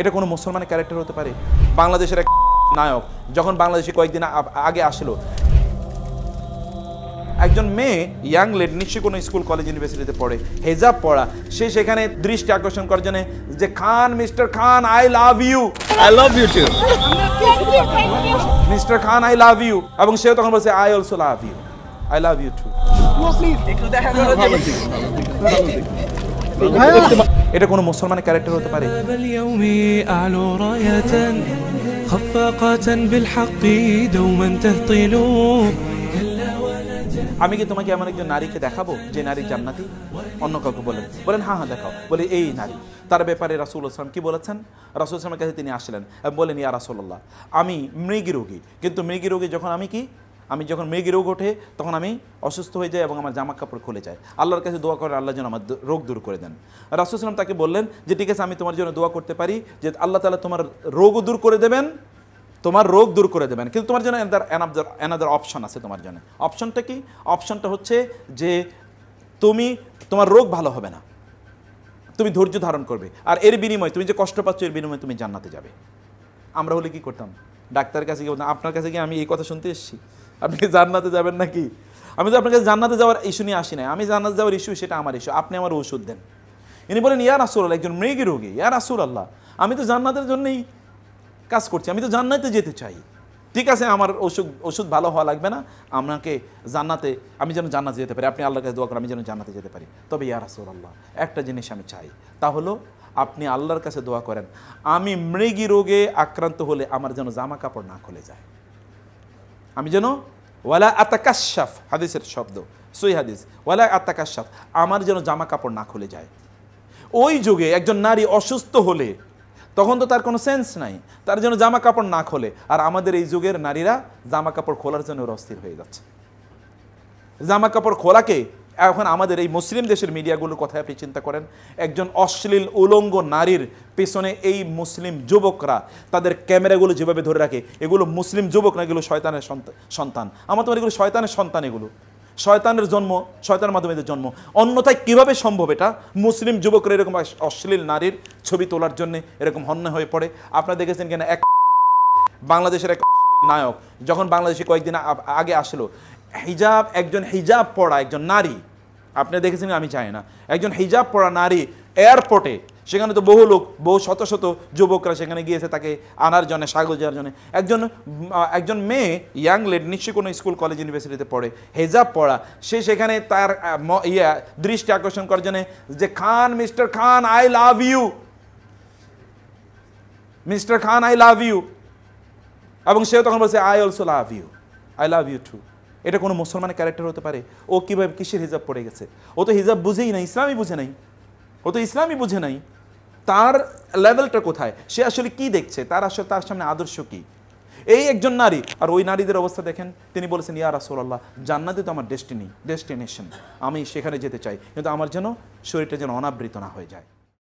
এটা কোনো মুসলমানের ক্যারেক্টার হতে পারে বাংলাদেশের এক নায়ক যখন বাংলাদেশে কয়েকদিন আগে আসলো একজন মেয়ে ইয়াং লেড নিশ্চয়ই কোনো স্কুল কলেজ ইউনিভার্সিটিতে পড়ে হেজাব পড়া সে সেখানে দৃষ্টি আকর্ষণ করার জন্য যে Khan mister Khan I love you I love you too mister Khan I love you এবং সেও তখন বলছে I also love you I love you too এটা কোনো মুসলমানের ক্যারেক্টার হতে পারে আমি কি তোমাকে এমন একজন নারীকে দেখাবো যে নারী জান্নাতি অন্য কাউকে বলেন বলেন হ্যাঁ হ্যাঁ দেখাও বলে এই নারী তার ব্যাপারে রাসুল ইসলাম কি বলেছেন রাসুল ইসলামের কাছে তিনি আসলেন বলেন ইয়া রাসুল্লাহ আমি মৃগী রোগী কিন্তু মৃগী রোগী যখন আমি কি আমি যখন মেঘে রোগ ওঠে তখন আমি অসুস্থ হয়ে যাই এবং আমার জামা কাপড় খুলে যায় আল্লাহর কাছে দোয়া করে আল্লাহ যেন আমার রোগ দূর করে দেন রাসুসলাম তাকে বললেন যে ঠিক আছে আমি তোমার জন্য দোয়া করতে পারি যে আল্লাহ তালা তোমার রোগও দূর করে দেবেন তোমার রোগ দূর করে দেবেন কিন্তু তোমার জন্য এনাদার অ্যানাদার অপশন আছে তোমার জন্য অপশনটা কি অপশনটা হচ্ছে যে তুমি তোমার রোগ ভালো হবে না তুমি ধৈর্য ধারণ করবে আর এর বিনিময়ে তুমি যে কষ্ট পাচ্ছ এর বিনিময়ে তুমি জান্নাতে যাবে আমরা হলে কি করতাম ডাক্তারের কাছে গিয়ে আপনার কাছে গিয়ে আমি এই কথা শুনতে এসেছি আপনি জান্নাতে যাবেন নাকি আমি তো আপনাকে জান্নাতে যাওয়ার ইস্যু নিয়ে আসি নাই আমি জান্নাতে যাওয়ার ইস্যু সেটা আমার ইস্যু আপনি আমার ওষুধ দেন ইনি বলেন ইয়ার আসুর আল্লাহ একজন মৃগী রোগী ইয়ার আসুর আল্লাহ আমি তো জান্নাতের জন্যই কাজ করছি আমি তো জান্নাতে যেতে চাই ঠিক আছে আমার ওষুধ ওষুধ ভালো হওয়া লাগবে না আমাকে জান্নাতে আমি যেন জান্নাতে যেতে পারি আপনি আল্লাহর কাছে দোয়া করেন আমি যেন জান্নাতে যেতে পারি তবে ইয়ার আসুর আল্লাহ একটা জিনিস আমি চাই তা হলো আপনি আল্লাহর কাছে দোয়া করেন আমি মৃগী রোগে আক্রান্ত হলে আমার যেন জামা কাপড় না খুলে যায় আমি যেন ওয়ালা আতাকাশাফ হাদিসের শব্দ সই হাদিস ওয়ালা আতাকাশাফ আমার যেন জামা কাপড় না খুলে যায় ওই যুগে একজন নারী অসুস্থ হলে তখন তো তার কোনো সেন্স নাই তার যেন জামা কাপড় না খোলে আর আমাদের এই যুগের নারীরা জামা কাপড় খোলার জন্য অস্থির হয়ে যাচ্ছে জামা কাপড় খোলাকে এখন আমাদের এই মুসলিম দেশের মিডিয়াগুলোর কথায় আপনি চিন্তা করেন একজন অশ্লীল উলঙ্গ নারীর পেছনে এই মুসলিম যুবকরা তাদের ক্যামেরাগুলো যেভাবে ধরে রাখে এগুলো মুসলিম যুবক না এগুলো শয়তানের সন্তান আমার তোমার এগুলো শয়তানের সন্তান এগুলো শয়তানের জন্ম শয়তানের মাধ্যমে এদের জন্ম অন্যথায় কীভাবে সম্ভব এটা মুসলিম যুবকরা এরকম অশ্লীল নারীর ছবি তোলার জন্য এরকম হন্য হয়ে পড়ে আপনারা দেখেছেন কেন এক বাংলাদেশের এক নায়ক যখন বাংলাদেশে কয়েকদিন আগে আসলো হিজাব একজন হিজাব পড়া একজন নারী আপনি দেখেছেন আমি চাই না একজন হিজাব পরা নারী এয়ারপোর্টে সেখানে তো বহু লোক বহু শত শত যুবকরা সেখানে গিয়েছে তাকে আনার জন্য স্বাগত দেওয়ার জন্য একজন একজন মেয়ে ইয়াং লেড নিশ্চয়ই কোনো স্কুল কলেজ ইউনিভার্সিটিতে পড়ে হেজাব পড়া সে সেখানে তার ইয়া দৃষ্টি আকর্ষণ করার জন্যে যে Khan mister Khan I love you mister Khan I love you এবং সেও তখন বলছে I also love you I love you too এটা কোনো মুসলমানের ক্যারেক্টার হতে পারে ও কীভাবে কিসের হিজাব পড়ে গেছে ও তো হিজাব বুঝেই নাই ইসলামই বুঝে নাই ও তো ইসলামই বুঝে নাই তার লেভেলটা কোথায় সে আসলে কি দেখছে তার আসলে তার সামনে আদর্শ কি এই একজন নারী আর ওই নারীদের অবস্থা দেখেন তিনি বলেছেন ইয়া রাসোল্লাহ জান্নাতে তো আমার ডেস্টিনি ডেস্টিনেশন আমি সেখানে যেতে চাই কিন্তু আমার যেন শরীরটা যেন অনাবৃত না হয়ে যায়